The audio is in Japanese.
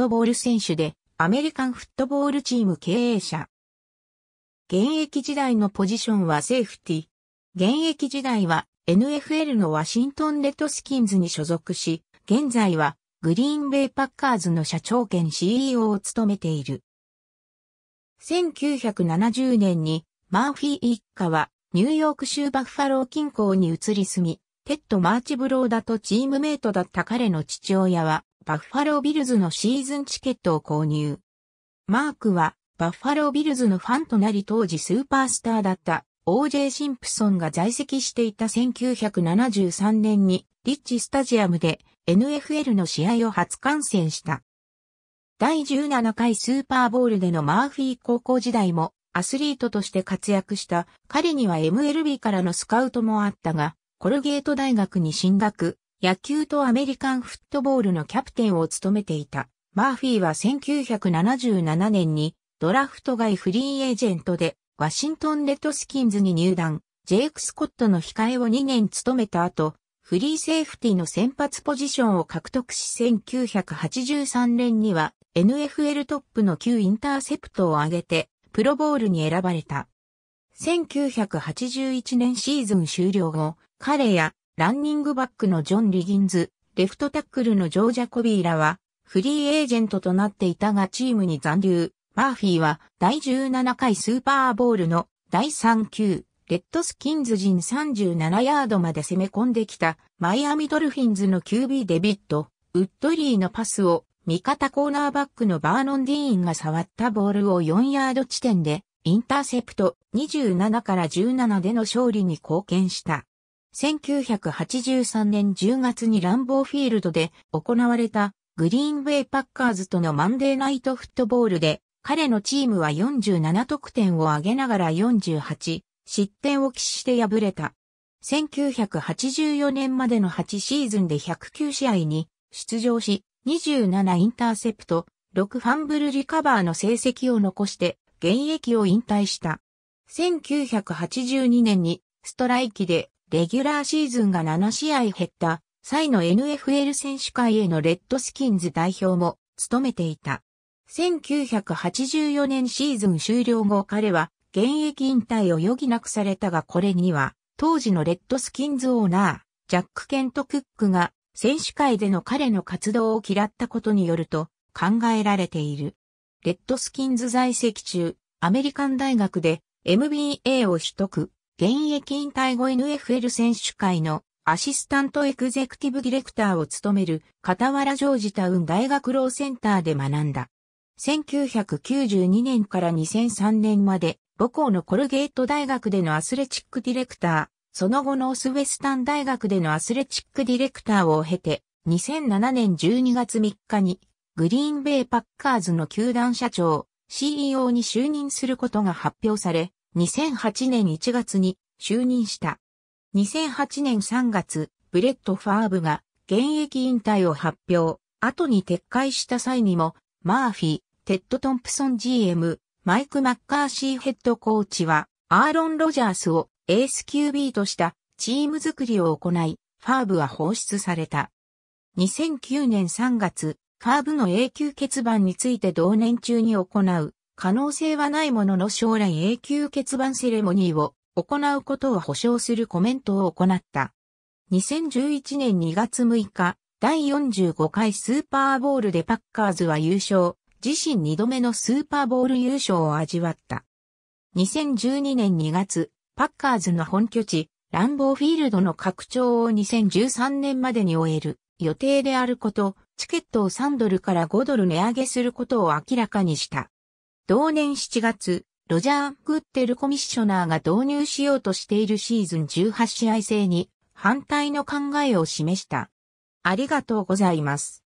トボール選手で、アメリカンフットボールチーム経営者。現役時代のポジションはセーフティ現役時代は NFL のワシントンレッドスキンズに所属し、現在はグリーンベイパッカーズの社長兼 CEO を務めている。1970年にマーフィー一家はニューヨーク州バッファロー近郊に移り住み、テッド・マーチブローダとチームメイトだった彼の父親はバッファロービルズのシーズンチケットを購入。マークは、バッファロービルズのファンとなり当時スーパースターだった OJ シンプソンが在籍していた1973年にリッチスタジアムで NFL の試合を初観戦した。第17回スーパーボールでのマーフィー高校時代もアスリートとして活躍した彼には MLB からのスカウトもあったが、コルゲート大学に進学、野球とアメリカンフットボールのキャプテンを務めていた。マーフィーは1977年にドラフト外フリーエージェントでワシントンレッドスキンズに入団、ジェイク・スコットの控えを2年務めた後、フリーセーフティの先発ポジションを獲得し1983年には NFL トップの旧インターセプトを挙げてプロボールに選ばれた。1981年シーズン終了後、彼やランニングバックのジョン・リギンズ、レフトタックルのジョージャコビーらは、フリーエージェントとなっていたがチームに残留。マーフィーは第17回スーパーボールの第3球、レッドスキンズ陣37ヤードまで攻め込んできたマイアミドルフィンズの QB デビット、ウッドリーのパスを味方コーナーバックのバーノンディーンが触ったボールを4ヤード地点でインターセプト27から17での勝利に貢献した。1983年10月にランボーフィールドで行われたグリーンベイパッカーズとのマンデーナイトフットボールで彼のチームは47得点を挙げながら48失点を喫して敗れた。1984年までの8シーズンで109試合に出場し、27インターセプト、6ファンブルリカバーの成績を残して現役を引退した。1982年にストライキでレギュラーシーズンが7試合減った際の NFL 選手会へのレッドスキンズ代表も務めていた。1984年シーズン終了後彼は現役引退を余儀なくされたがこれには当時のレッドスキンズオーナー、ジャック・ケント・クックが選手会での彼の活動を嫌ったことによると考えられている。レッドスキンズ在籍中、アメリカン大学で MBA を取得。現役引退後 NFL 選手会のアシスタントエグゼクティブディレクターを務める傍らジョージタウン大学ローセンターで学んだ。1992年から2003年まで母校のコルゲート大学でのアスレチックディレクター、その後のオスウェスタン大学でのアスレチックディレクターを経て、2007年12月3日にグリーンベイパッカーズの球団社長、CEO に就任することが発表され、2008年1月に就任した。2008年3月、ブレット・ファーブが現役引退を発表、後に撤回した際にも、マーフィー、テッド・トンプソン GM、マイク・マッカーシーヘッドコーチは、アーロン・ロジャースをエース QB としたチーム作りを行い、ファーブは放出された。2009年3月、ファーブの永久欠番について同年中に行う可能性はないものの将来永久欠番セレモニーを行うことを保証するコメントを行った。2011年2月6日、第45回スーパーボールでパッカーズは優勝、自身2度目のスーパーボール優勝を味わった。2012年2月、パッカーズの本拠地、ランボーフィールドの拡張を2013年までに終える予定であること、チケットを3ドルから5ドル値上げすることを明らかにした。同年7月、ロジャー・グッテルコミッショナーが導入しようとしているシーズン18試合制に反対の考えを示した。ありがとうございます。